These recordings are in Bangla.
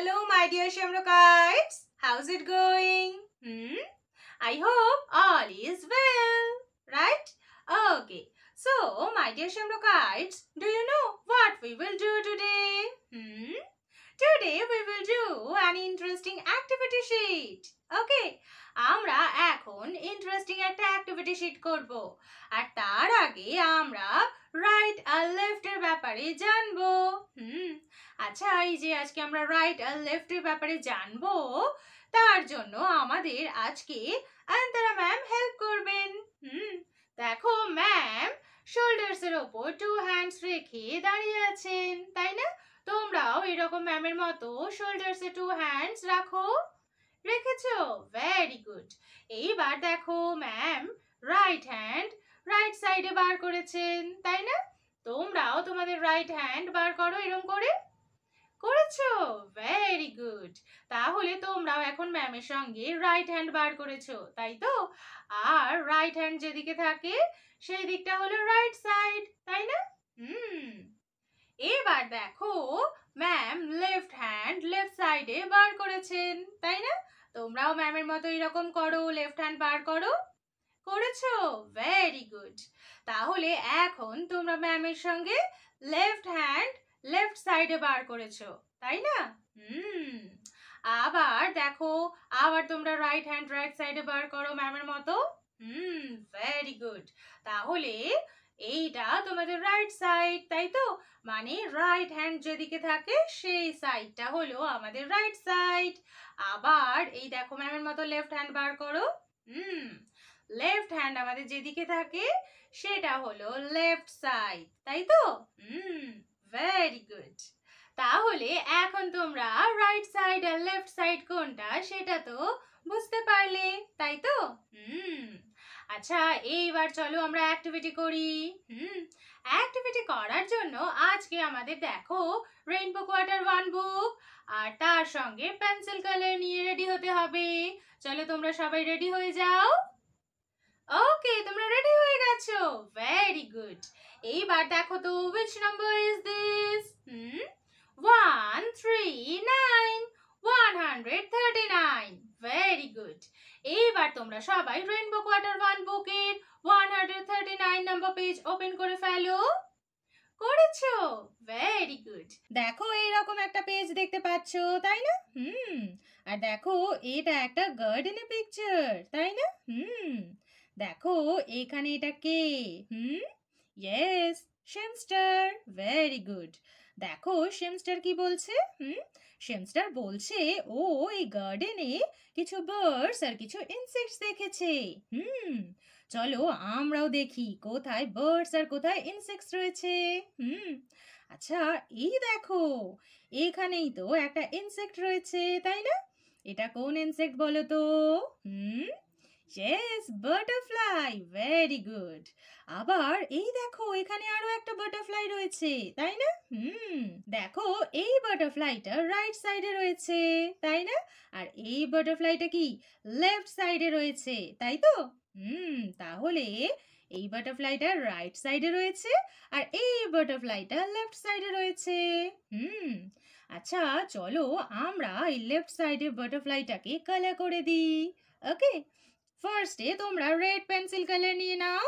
Hello, my dear Shamrockites. How's it going? Hmm? I hope all is well. Right? Okay. So, my dear Shamrockites, do you know what we will do today? Hmm? Today we will do an interesting activity sheet. Okay, আমরা এখন ইন্টারেস্টিং একটা অ্যাক্টিভিটি শিট করব আর তার আগে আমরা রাইট আর লেফটের ব্যাপারে জানবো হুম আচ্ছা এই যে আজকে আমরা রাইট আর লেফটের ব্যাপারে জানবো তার জন্য আমাদের আজকে আন্তরা ম্যাম হেল্প করবেন হুম দেখো ম্যাম শোল্ডার্সের ওপর টু হ্যান্ডস রেখে দাঁড়িয়ে আছেন তাই না তোমরাও এরকম ম্যামের মতো শোল্ডার্সে টু হ্যান্ডস রাখো রেখেছো ভেরি গুড এইবার দেখো ম্যাম রাইট হ্যান্ড রাইট সাইডে বার করেছেন তাই না তোমরাও তোমাদের রাইট হ্যান্ড বার করো এরকম করে করেছো ভেরি গুড তাহলে তোমরাও এখন ম্যামের সঙ্গে রাইট হ্যান্ড বার করেছো তাই তো আর রাইট হ্যান্ড যেদিকে থাকে সেই দিকটা হলো রাইট সাইড তাই না হুম এবার দেখো ম্যাম লেফট হ্যান্ড লেফট সাইডে বার করেছেন তাই না তোমরাও ম্যামের মতো এরকম করো লেফট হ্যান্ড বার করো করেছো ভেরি গুড তাহলে এখন তোমরা ম্যামের সঙ্গে লেফট হ্যান্ড লেফট সাইডে বার করেছো তাই না হুম আবার দেখো আবার তোমরা রাইট হ্যান্ড রাইট সাইডে বার করো ম্যামের মতো হুম ভেরি গুড তাহলে এইটা তোমাদের রাইট সাইড তাই তো মানে রাইট হ্যান্ড যেদিকে থাকে সেই সাইডটা হলো আমাদের রাইট সাইড আবার এই দেখো ম্যামের মতো লেফট হ্যান্ড বার করো হুম লেফট হ্যান্ড আমাদের যেদিকে থাকে সেটা হলো লেফট সাইড তাই তো হুম ভেরি গুড তাহলে এখন তোমরা রাইট সাইড আর লেফট সাইড কোনটা সেটা তো বুঝতে পারলে তাই তো হুম আচ্ছা এইবার চলো আমরা অ্যাক্টিভিটি করি হুম অ্যাক্টিভিটি করার জন্য আজকে আমাদের দেখো রেইনবো কোয়ার্টার ওয়ান বুক আর তার সঙ্গে পেন্সিল কালার নিয়ে রেডি হতে হবে চলো তোমরা সবাই রেডি হয়ে যাও ওকে তোমরা রেডি হয়ে গেছো ভেরি গুড এইবার দেখো তো which number is this hmm one three nine one hundred thirty nine very good এবার তোমরা সবাই রেইনবো কোয়ার্টার ওয়ান বুকের one thirty nine number page open করে ফেলো করেছো ভেরি গুড দেখো এই রকম একটা পেজ দেখতে পাচ্ছো তাই না হুম আর দেখো এটা একটা গার্ডেনের পিকচার তাই না হুম দেখো এখানে এটা কে হুম ইয়েস শেমস্টার ভেরি গুড দেখো শেমস্টার কি বলছে হুম শেমস্টার বলছে ও এই গার্ডেনে কিছু বার্ডস আর কিছু ইনসেক্টস দেখেছে হুম চলো আমরাও দেখি কোথায় বার্ডস আর কোথায় ইনসেক্টস রয়েছে হুম আচ্ছা এই দেখো এখানেই তো একটা ইনসেক্ট রয়েছে তাই না এটা কোন ইনসেক্ট বলো তো hmm yes butterfly very good আবার এই দেখো এখানে আরো একটা বাটারফ্লাই রয়েছে তাই না হুম দেখো এই বাটারফ্লাইটা রাইট সাইডে রয়েছে তাই না আর এই বাটারফ্লাইটা কি লেফট সাইডে রয়েছে তাই তো হুম তাহলে এই বাটারফ্লাইটা রাইট সাইডে রয়েছে আর এই বাটারফ্লাইটা লেফট সাইডে রয়েছে হুম আচ্ছা চলো আমরা এই লেফট সাইডের বাটারফ্লাইটাকে কালার করে দিই ওকে ফার্স্টে তোমরা রেড পেন্সিল কালার নিয়ে নাও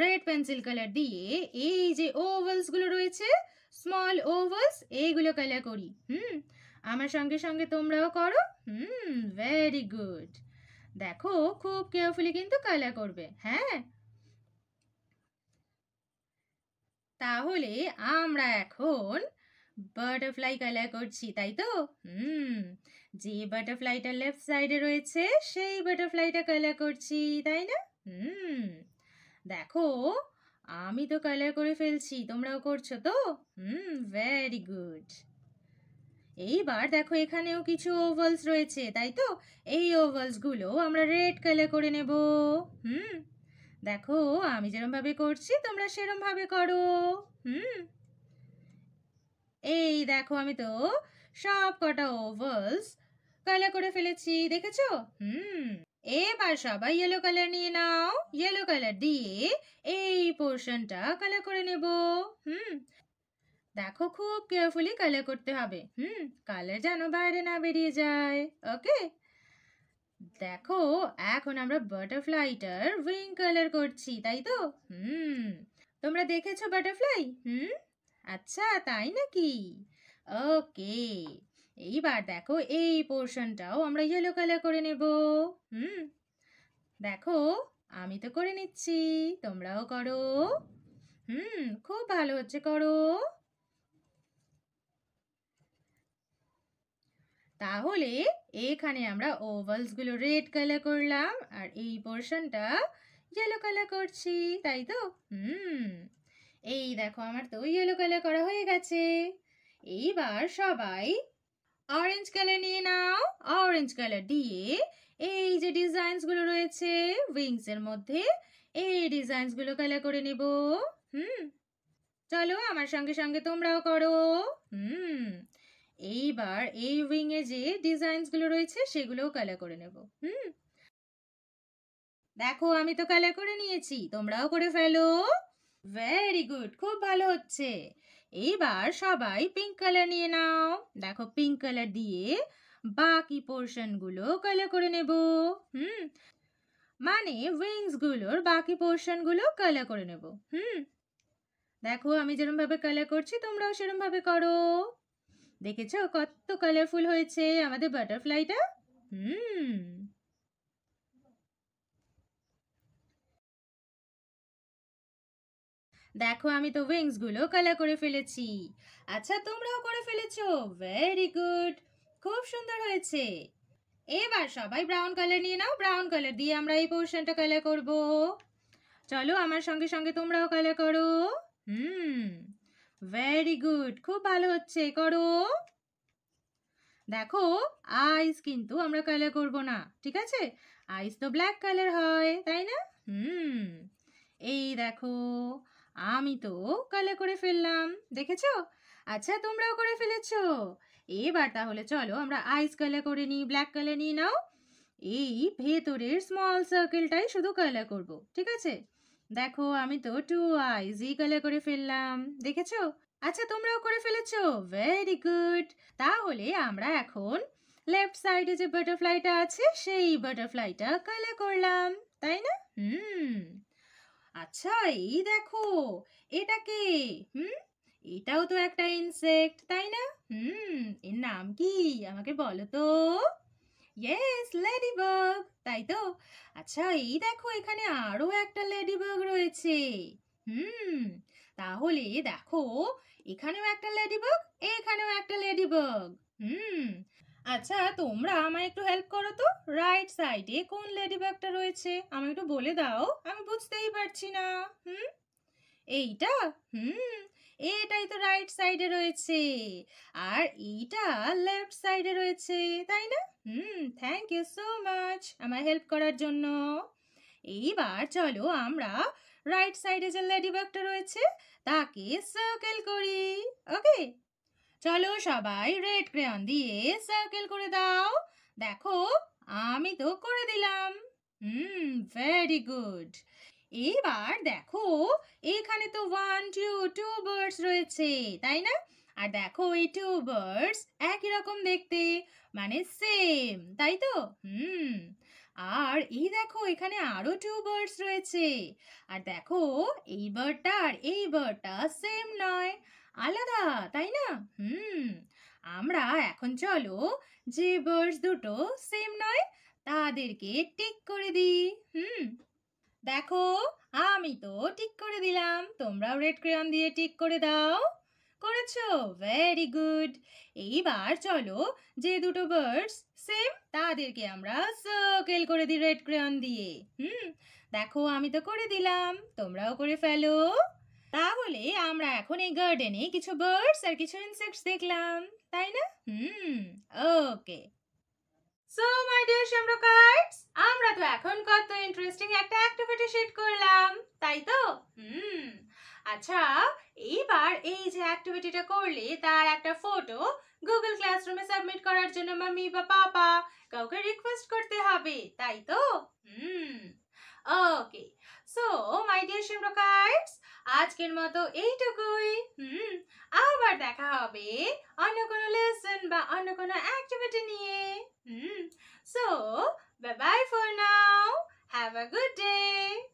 রেড পেন্সিল কালার দিয়ে এই যে ওভালসগুলো রয়েছে স্মল ওভার্স এইগুলো কালা করি হুম আমার সঙ্গে সঙ্গে তোমরাও করো হুম ভেরি গুড দেখো খুব কেয়ারফুলি কিন্তু কালা করবে হ্যাঁ তাহলে আমরা এখন বাটারফ্লাই কালার করছি তাই তো হুম যে বাটারফ্লাইটা লেফট সাইডে রয়েছে সেই বাটারফ্লাইটা কালার করছি তাই না হুম দেখো আমি তো কালার করে ফেলছি তোমরাও করছো তো হুম ভেরি গুড এইবার দেখো এখানেও কিছু ওভালস রয়েছে তাই তো এই ওভালসগুলো আমরা রেড কালার করে নেব হুম দেখো আমি যেরমভাবে করছি তোমরা সেরমভাবে করো হুম এই দেখো আমি তো সব কটা ওভালস কালার করে ফেলেছি দেখেছো হুম এবার সবাই ইয়েলো কালার নিয়ে নাও ইয়েলো কালার দিয়ে এই পোর্শনটা কালার করে নেব হুম দেখো খুব কেয়ারফুলি কালার করতে হবে হুম কালার যেন বাইরে না বেরিয়ে যায় ওকে দেখো এখন আমরা বাটারফ্লাইটার উইং কালার করছি তাই তো হুম তোমরা দেখেছো বাটারফ্লাই হুম আচ্ছা তাই নাকি ওকে এইবার দেখো এই পোর্শনটাও আমরা ইয়েলো কালার করে নেব হুম দেখো আমি তো করে নিচ্ছি তোমরাও করো হুম খুব ভালো হচ্ছে করো তাহলে এখানে আমরা ওভালসগুলো রেড কালার করলাম আর এই পোর্শনটা ইয়েলো কালার করছি তাই তো হুম এই দেখো আমার তো ইয়েলো কালার করা হয়ে গেছে এইবার সবাই অরেঞ্জ কালার নিয়ে নাও অরেঞ্জ কালার দিয়ে এই যে ডিজাইনসগুলো রয়েছে উইংস এর মধ্যে এই ডিজাইনসগুলো কালার করে নেব হুম চলো আমার সঙ্গে সঙ্গে তোমরাও করো হুম এইবার এই উইংয়ে যে ডিজাইনসগুলো রয়েছে সেগুলোও কালার করে নেব হুম দেখো আমি তো কালার করে নিয়েছি তোমরাও করে ফেলো ভেরি গুড খুব ভালো হচ্ছে এবার সবাই পিঙ্ক কালার নিয়ে নাও দেখো পিঙ্ক কালার দিয়ে বাকি পোর্শনগুলো কালার করে নেব হুম মানে উইংসগুলোর বাকি পোর্শনগুলো কালার করে নেব হুম দেখো আমি যেরমভাবে কালার করছি তোমরাও সেরমভাবে করো দেখেছো কত কালারফুল হয়েছে আমাদের বাটারফ্লাইটা হুম দেখো আমি তো উইংসগুলো কালার করে ফেলেছি আচ্ছা তোমরাও করে ফেলেছো ভেরি গুড খুব সুন্দর হয়েছে এবার সবাই ব্রাউন কালার নিয়ে নাও ব্রাউন কালার দিয়ে আমরা এই পোর্শনটা কালার করব চলো আমার সঙ্গে সঙ্গে তোমরাও কালার করো হুম ভেরি গুড খুব ভালো হচ্ছে করো দেখো আইস কিন্তু আমরা কালার করব না ঠিক আছে আইস তো ব্ল্যাক কালার হয় তাই না হুম এই দেখো আমি তো কালে করে ফেললাম দেখেছো আচ্ছা তোমরাও করে ফেলেছ এবার তাহলে চলো আমরা আইস কালে করে নিই ব্ল্যাক কালে নিয়ে নাও এই ভেতরের স্মল সার্কেলটাই শুধু কালার করব ঠিক আছে দেখো আমি তো টু আইস ই কালার করে ফেললাম দেখেছো আচ্ছা তোমরাও করে ফেলেছ ভেরি গুড তাহলে আমরা এখন লেফট সাইডে যে বাটারফ্লাইটা আছে সেই বাটারফ্লাইটা কালার করলাম তাই না হুম আচ্ছা এই দেখো এটা কে হুম এটাও তো একটা ইনসেক্ট তাই না হুম এর নাম কি আমাকে বলো তো ইয়েস লেডিবাগ তাই তো আচ্ছা এই দেখো এখানে আরও একটা লেডিবাগ রয়েছে হুম তাহলে দেখো এখানেও একটা লেডিবাগ এখানেও একটা লেডিবাগ হুম আচ্ছা তোমরা আমায় একটু হেল্প করো তো রাইট সাইডে কোন লেডিবাগটা রয়েছে আমায় একটু বলে দাও আমি বুঝতেই পারছি না হুম এইটা হুম এটাই তো রাইট সাইডে রয়েছে আর এইটা লেফট সাইডে রয়েছে তাই না hmm thank you so much আমার হেল্প করার জন্য এইবার চলো আমরা রাইট সাইডে যে লেডিবাগটা রয়েছে তাকে সার্কেল করি ওকে চলো সবাই রেড ক্রেয়ন দিয়ে সার্কেল করে দাও দেখো আমি তো করে দিলাম হুম ভেরি গুড এবার দেখো এখানে তো ওয়ান টু টু বার্ডস রয়েছে তাই না আর দেখো এই টু বার্ডস একই রকম দেখতে মানে সেম তাই তো হুম আর এই দেখো এখানে আরও টু বার্ডস রয়েছে আর দেখো এই বার্ডটা আর এই বার্ডটা সেম নয় আলাদা তাই না হুম আমরা এখন চলো যে বার্ডস দুটো সেম নয় তাদেরকে টিক করে দিই হুম দেখো আমি তো টিক করে দিলাম তোমরাও রেড ক্রেয়ন দিয়ে টিক করে দাও করেছো ভেরি গুড এইবার চলো যে দুটো বার্ডস সেম তাদেরকে আমরা সার্কেল করে দিই রেড ক্রেয়ন দিয়ে হুম দেখো আমি তো করে দিলাম তোমরাও করে ফেলো তাহলে আমরা এখন এই গার্ডেনে কিছু বার্ডস আর কিছু ইনসেক্টস দেখলাম তাই না হুম ওকে সো মাই ডিয়ার শ্যামরকার্ডস আমরা তো এখন কত ইন্টারেস্টিং একটা অ্যাক্টিভিটি শেট করলাম তাই তো হুম আচ্ছা এইবার এই যে অ্যাক্টিভিটিটা করলে তার একটা ফটো গুগল ক্লাসরুমে সাবমিট করার জন্য মাম্মি বা পাপা কাউকে রিকোয়েস্ট করতে হবে তাই তো হুম ওকে সো মাই ডিয়ার শ্যামরকার্ডস আজকের মতো এইটুকুই হুম আবার দেখা হবে অন্য কোনো লেসন বা অন্য কোনো অ্যাক্টিভিটি নিয়ে hmm so bye bye for now have a good day